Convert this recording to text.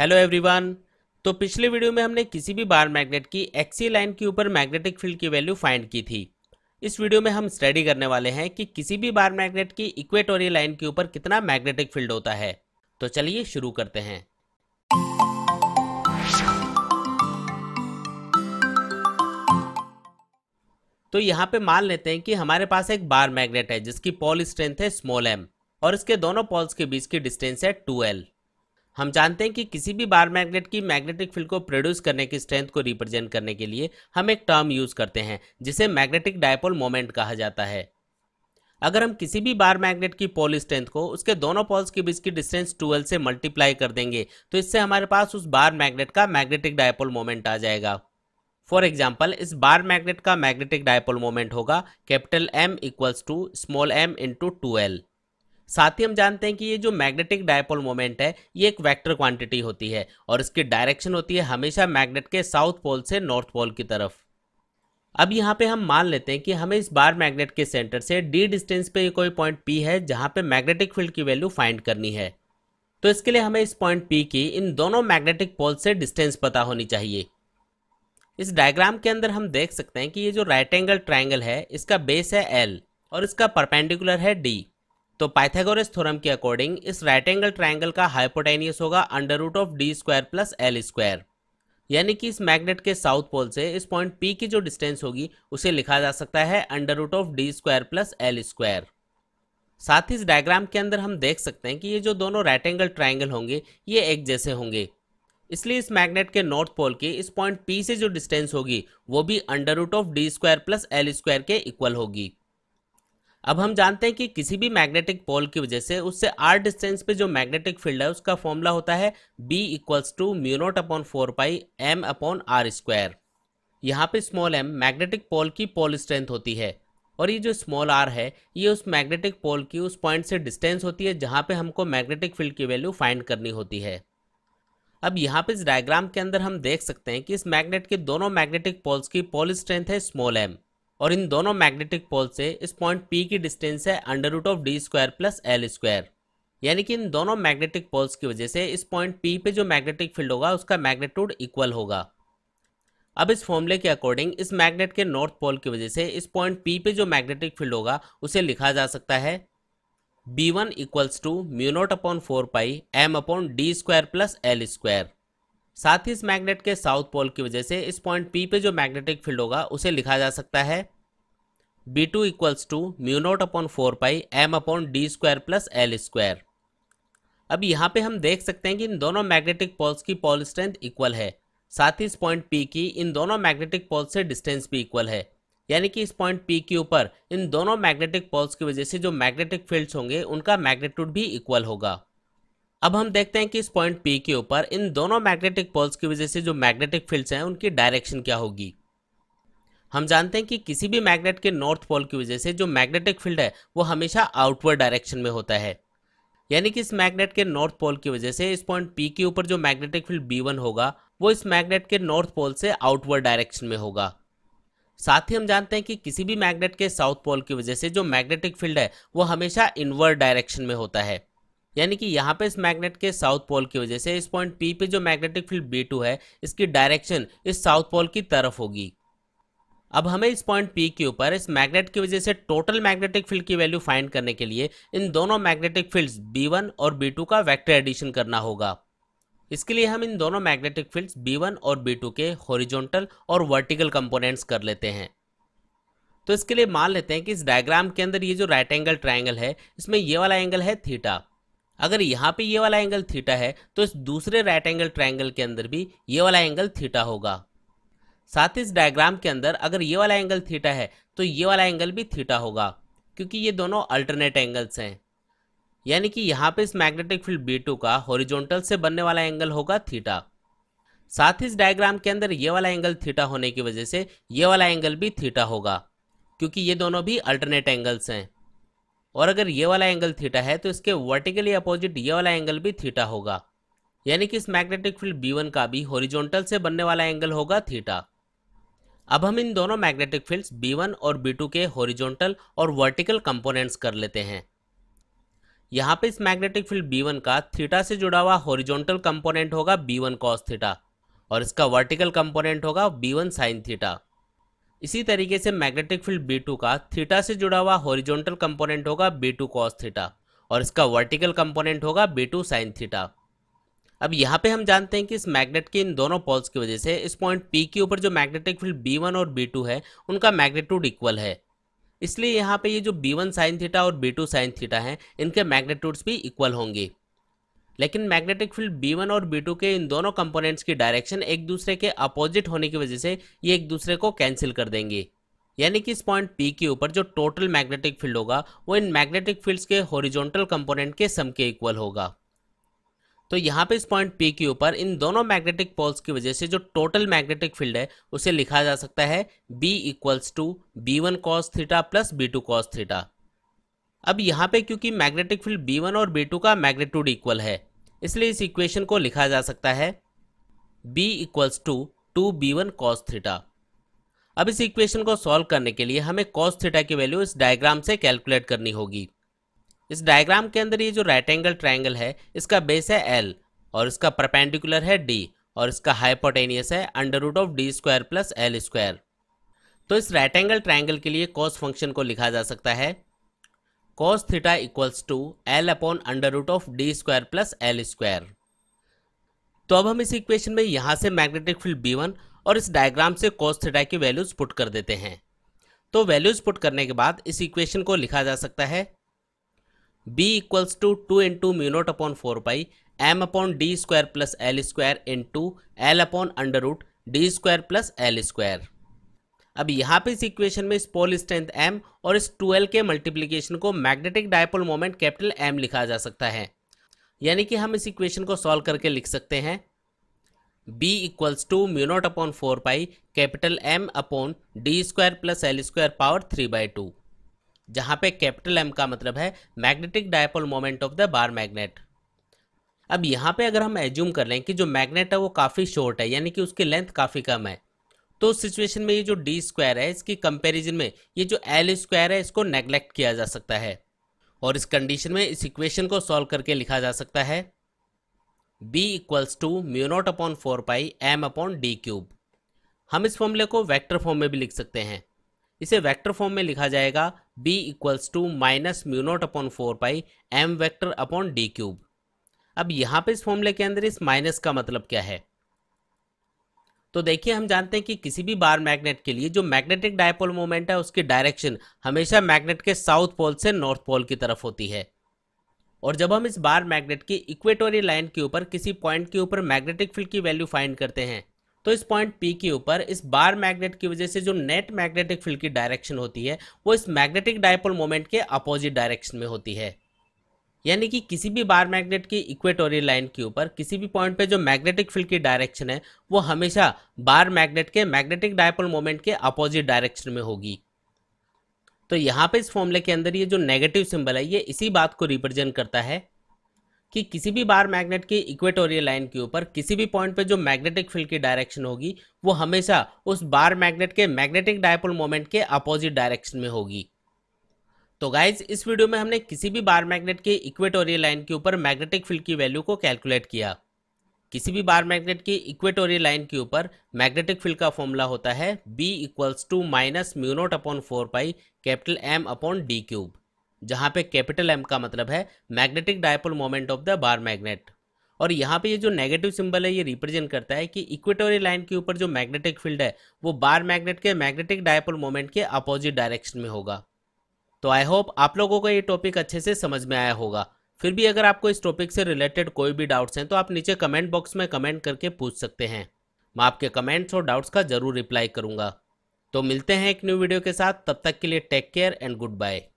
hello everyone तो पिछले video में हमने किसी भी बार मैग्नेट की एक्सी लाइन के ऊपर मैग्नेटिक फील्ड की वैल्यू फाइंड की थी इस वीडियो में हम स्टडी करने वाले हैं कि किसी भी बार मैग्नेट की इक्वेटोरियल लाइन के ऊपर कितना मैग्नेटिक फील्ड होता है तो चलिए शुरू करते हैं तो यहाँ पे मान लेते हैं कि हमारे पास एक बार मैग्नेट है जिसकी पॉल स्ट्रेंथ है स्मॉल एम और इसके दोनों पॉल्स के बीच की डिस्टेंस है टू एल हम जानते हैं कि किसी भी बार मैग्नेट की मैग्नेटिक फील्ड को प्रोड्यूस करने की स्ट्रेंथ को रिप्रेजेंट करने के लिए हम एक टर्म यूज़ करते हैं जिसे मैग्नेटिक डायपोल मोमेंट कहा जाता है अगर हम किसी भी बार मैग्नेट की पोल स्ट्रेंथ को उसके दोनों पोल्स के बीच की डिस्टेंस 12 से मल्टीप्लाई कर देंगे तो इससे हमारे पास उस बार मैग्नेट का मैग्नेटिक डायपोल मोमेंट आ जाएगा फॉर एग्जाम्पल इस बार मैग्नेट का मैग्नेटिक डायपोल मोमेंट होगा capital M equals to small M into twelve साथ ही हम जानते हैं कि ये जो मैग्नेटिक डायपोल मोमेंट है ये एक वेक्टर क्वांटिटी होती है और इसकी डायरेक्शन होती है हमेशा मैग्नेट के साउथ पोल से नॉर्थ पोल की तरफ अब यहाँ पे हम मान लेते हैं कि हमें इस बार मैग्नेट के सेंटर से डी डिस्टेंस पे कोई पॉइंट पी है जहाँ पे मैग्नेटिक फील्ड की वैल्यू फाइंड करनी है तो इसके लिए हमें इस पॉइंट पी की इन दोनों मैग्नेटिक पोल से डिस्टेंस पता होनी चाहिए इस डायग्राम के अंदर हम देख सकते हैं कि ये जो राइट एंगल ट्राइंगल है इसका बेस है एल और इसका परपेंडिकुलर है डी तो पाइथागोरस थ्योरम के अकॉर्डिंग इस राइट एंगल ट्राइंगल का हाइपोटेनियस होगा under root of D square plus L square यानी कि इस मैग्नेट के साउथ पोल से इस पॉइंट पी की जो डिस्टेंस होगी उसे लिखा जा सकता है under root of D square plus L square साथ ही इस डायग्राम के अंदर हम देख सकते हैं कि ये जो दोनों राइट एंगल ट्राइंगल होंगे ये एक जैसे होंगे इसलिए इस मैग्नेट के नॉर्थ पोल की इस पॉइंट पी से जो डिस्टेंस होगी वो भी under root of D square plus L square के इक्वल होगी अब हम जानते हैं कि किसी भी मैग्नेटिक पोल की वजह से उससे आर डिस्टेंस पे जो मैग्नेटिक फील्ड है उसका फॉर्मूला होता है B equals to mu naught upon four pi M upon R square यहाँ पे स्मॉल एम मैग्नेटिक पोल की पोल स्ट्रेंथ होती है और ये जो स्मॉल आर है ये उस मैग्नेटिक पोल की उस पॉइंट से डिस्टेंस होती है जहाँ पे हमको मैग्नेटिक फील्ड की वैल्यू फाइंड करनी होती है अब यहाँ पे इस डायग्राम के अंदर हम देख सकते हैं कि इस मैग्नेट के दोनों मैग्नेटिक पोल्स की पोल स्ट्रेंथ है स्मॉल एम और इन दोनों मैग्नेटिक पोल से इस पॉइंट पी की डिस्टेंस है under root of D square plus L square यानी कि इन दोनों मैग्नेटिक पोल्स की वजह से इस पॉइंट पी पे जो मैग्नेटिक फील्ड होगा उसका मैग्नेट्यूड इक्वल होगा अब इस फॉर्मूले के अकॉर्डिंग इस मैग्नेट के नॉर्थ पोल की वजह से इस पॉइंट पी पे जो मैग्नेटिक फील्ड होगा उसे लिखा जा सकता है B one equals to mu naught upon four pi M upon D square plus L square साथ ही इस मैग्नेट के साउथ पोल की वजह से इस पॉइंट पी पे जो मैग्नेटिक फील्ड होगा उसे लिखा जा सकता है B two equals to mu naught upon four pi M upon D square plus L square अब यहाँ पे हम देख सकते हैं कि इन दोनों मैग्नेटिक पोल्स की पोल स्ट्रेंथ इक्वल है साथ ही इस पॉइंट पी की इन दोनों मैग्नेटिक पोल्स से डिस्टेंस भी इक्वल है यानी कि इस पॉइंट पी के ऊपर इन दोनों मैग्नेटिक पोल्स की वजह से जो मैग्नेटिक फील्ड्स होंगे उनका मैग्नेट्यूड भी इक्वल होगा अब हम देखते हैं कि इस पॉइंट पी के ऊपर इन दोनों मैग्नेटिक पोल्स की वजह से जो मैग्नेटिक फील्ड्स हैं उनकी डायरेक्शन क्या होगी हम जानते हैं कि किसी भी मैग्नेट के नॉर्थ पोल की वजह से जो मैग्नेटिक फील्ड है वो हमेशा आउटवर्ड डायरेक्शन में होता है यानी कि इस मैग्नेट के नॉर्थ पोल की वजह से इस पॉइंट पी के ऊपर जो मैग्नेटिक फील्ड बी वन होगा वो इस मैग्नेट के नॉर्थ पोल से आउटवर्ड डायरेक्शन में होगा साथ ही हम जानते हैं कि किसी भी मैग्नेट के साउथ पोल की वजह से जो मैग्नेटिक फील्ड है वो हमेशा इनवर्ड डायरेक्शन में होता है यानी कि यहाँ पे इस मैग्नेट के साउथ पोल की वजह से इस पॉइंट पी पे जो मैग्नेटिक फील्ड बी टू है इसकी डायरेक्शन इस साउथ पोल की तरफ होगी अब हमें इस पॉइंट पी के ऊपर इस मैग्नेट की वजह से टोटल मैग्नेटिक फील्ड की वैल्यू फाइंड करने के लिए इन दोनों मैग्नेटिक फील्ड्स वन और टू का वैक्टर एडिशन करना होगा इसके लिए हम इन दोनों मैग्नेटिक फील्ड्स B1 और B2 के हॉरिजॉन्टल और वर्टिकल कंपोनेंट्स कर लेते हैं तो इसके लिए मान लेते हैं कि इस डायग्राम के अंदर ये जो राइट एंगल ट्राइंगल है इसमें ये वाला एंगल है थीटा अगर यहाँ पे ये वाला एंगल थीटा है तो इस दूसरे राइट एंगल ट्राइंगल के अंदर भी ये वाला एंगल थीटा होगा साथ ही इस डायग्राम के अंदर अगर ये वाला एंगल थीटा है तो ये वाला एंगल भी थीटा होगा क्योंकि ये दोनों अल्टरनेट एंगल्स हैं यानी कि यहाँ पे इस मैग्नेटिक फील्ड बी टू का हॉरिजॉन्टल से बनने वाला एंगल होगा थीटा साथ ही इस डायग्राम के अंदर ये वाला एंगल थीटा होने की वजह से ये वाला एंगल भी थीटा होगा क्योंकि ये दोनों भी अल्टरनेट एंगल्स हैं और अगर ये वाला एंगल थीटा है तो इसके वर्टिकली अपोजिट ये वाला एंगल भी थीटा होगा यानी कि इस मैग्नेटिक फील्ड बी का भी हॉरिजॉन्टल से बनने वाला एंगल होगा थीटा अब हम इन दोनों मैग्नेटिक फील्ड्स वन और टू के हॉरिजॉन्टल और वर्टिकल कंपोनेंट्स कर लेते हैं यहाँ पे इस मैग्नेटिक फील्ड वन का थीटा से जुड़ा हुआ हॉरिजॉन्टल कंपोनेंट होगा बी वन कॉस थीटा और इसका वर्टिकल कंपोनेंट होगा बी वन साइन थीटा इसी तरीके से मैग्नेटिक फील्ड बी टू का थीटा से जुड़ा हुआ हॉरिजॉन्टल कंपोनेंट होगा बी टू कॉस थीटा और इसका वर्टिकल कंपोनेंट होगा बी टू साइन थीटा अब यहाँ पे हम जानते हैं कि इस मैग्नेट के इन दोनों पोल्स की वजह से इस पॉइंट पी के ऊपर जो मैग्नेटिक फील्ड वन और टू है उनका मैग्नेट्यूड इक्वल है इसलिए यहाँ पे ये जो वन साइन थीटा और टू साइन थीटा हैं इनके मैग्नेट्यूड्स भी इक्वल होंगे लेकिन मैग्नेटिक फील्ड बी वन और बी टू के इन दोनों कंपोनेंट्स की डायरेक्शन एक दूसरे के अपोजिट होने की वजह से ये एक दूसरे को कैंसिल कर देंगे यानी कि इस पॉइंट पी के ऊपर जो टोटल मैग्नेटिक फील्ड होगा वो इन मैग्नेटिक फील्ड्स के हॉरिजॉन्टल कंपोनेंट के सम के इक्वल होगा तो यहाँ पे इस पॉइंट पी के ऊपर इन दोनों मैग्नेटिक पोल्स की वजह से जो टोटल मैग्नेटिक फील्ड है उसे लिखा जा सकता है B equals to B one cos theta plus B two cos theta अब यहाँ पे क्योंकि मैग्नेटिक फील्ड बी वन और बी टू का मैग्नेट्यूड इक्वल है इसलिए इस इक्वेशन को लिखा जा सकता है B equals to two B one cos theta अब इस इक्वेशन को सॉल्व करने के लिए हमें कॉस थीटा की वैल्यू इस डायग्राम से कैलकुलेट करनी होगी इस डायग्राम के अंदर ये जो राइट एंगल ट्राइंगल है इसका बेस है एल और इसका परपेंडिकुलर है डी और इसका हाइपोटेनियस है under root of D square plus L square तो इस राइट एंगल ट्राइंगल के लिए कॉस फंक्शन को लिखा जा सकता है cos theta equals to L upon under root of D square plus L square तो अब हम इस इक्वेशन में यहाँ से मैग्नेटिक फील्ड बी वन और इस डायग्राम से cos थीटा की वैल्यूज पुट कर देते हैं तो वैल्यूज पुट करने के बाद इस इक्वेशन को लिखा जा सकता है b equals to two into mu naught upon four pi M upon D square plus L square into L upon under root D square plus L square अब यहाँ पे इस इक्वेशन में इस पोल स्ट्रेंथ एम और इस twelve के multiplication को magnetic dipole moment capital M लिखा जा सकता है यानी कि हम इस इक्वेशन को सॉल्व करके लिख सकते हैं b equals to mu naught upon four pi capital m upon D square plus L square power three by two जहाँ पे कैपिटल m का मतलब है magnetic dipole moment of the bar magnet अब यहाँ पे अगर हम एज्यूम कर लें कि जो मैग्नेट है वो काफ़ी शॉर्ट है यानी कि उसकी लेंथ काफ़ी कम है तो उस सिचुएशन में ये जो डी स्क्वायर है इसकी कंपेरिजन में ये जो एल स्क्वायर है इसको नेग्लेक्ट किया जा सकता है और इस कंडीशन में इस इक्वेशन को सॉल्व करके लिखा जा सकता है b equals to mu naught upon four pi M upon D cube हम इस फॉर्मूले को वेक्टर फॉर्म में भी लिख सकते हैं इसे वेक्टर फॉर्म में लिखा जाएगा b equals to minus mu naught upon four pi M vector upon D cube अब यहाँ पे इस फॉर्मूले के अंदर इस माइनस का मतलब क्या है तो देखिए हम जानते हैं कि किसी भी बार मैग्नेट के लिए जो मैग्नेटिक डायपोल मोमेंट है उसकी डायरेक्शन हमेशा मैग्नेट के साउथ पोल से नॉर्थ पोल की तरफ होती है और जब हम इस बार मैग्नेट की इक्वेटोरियल लाइन के ऊपर किसी पॉइंट के ऊपर मैग्नेटिक फील्ड की वैल्यू फाइंड करते हैं तो इस पॉइंट पी के ऊपर इस बार मैग्नेट की वजह से जो नेट मैग्नेटिक फील्ड की डायरेक्शन होती है वो इस मैग्नेटिक डायपोल मोमेंट के अपोजिट डायरेक्शन में होती है यानी कि किसी भी बार मैग्नेट की इक्वेटोरियल लाइन के ऊपर किसी भी पॉइंट पे जो मैग्नेटिक फील्ड की डायरेक्शन है वो हमेशा बार मैग्नेट के मैग्नेटिक डायपोल मोमेंट के अपोजिट डायरेक्शन में होगी तो यहाँ पे इस फॉर्मूले के अंदर ये जो नेगेटिव सिंबल है ये इसी बात को रिप्रेजेंट करता है कि किसी भी बार मैग्नेट की इक्वेटोरियल लाइन के ऊपर किसी भी पॉइंट पे जो मैग्नेटिक फील्ड की डायरेक्शन होगी वो हमेशा उस बार मैग्नेट के मैग्नेटिक डायपोल मोमेंट के अपोजिट डायरेक्शन में होगी तो गाइज इस वीडियो में हमने किसी भी बार मैग्नेट के इक्वेटोरियल लाइन के ऊपर मैग्नेटिक फील्ड की वैल्यू को कैलकुलेट किया किसी भी बार मैग्नेट की इक्वेटोरियल लाइन के ऊपर मैग्नेटिक फील्ड का फॉर्मूला होता है B equals to minus mu naught upon four pi capital M upon D cube जहाँ पे कैपिटल M का मतलब है magnetic dipole moment of the bar magnet और यहाँ पे ये जो नेगेटिव सिंबल है ये रिप्रेजेंट करता है कि इक्वेटोरियल लाइन के ऊपर जो मैग्नेटिक फील्ड है वो बार मैग्नेट के मैग्नेटिक डायपोल मोमेंट के अपोजिट डायरेक्शन में होगा तो आई होप आप लोगों को ये टॉपिक अच्छे से समझ में आया होगा फिर भी अगर आपको इस टॉपिक से रिलेटेड कोई भी डाउट्स हैं तो आप नीचे कमेंट बॉक्स में कमेंट करके पूछ सकते हैं मैं आपके कमेंट्स और डाउट्स का जरूर रिप्लाई करूंगा तो मिलते हैं एक न्यू वीडियो के साथ तब तक के लिए take care and good bye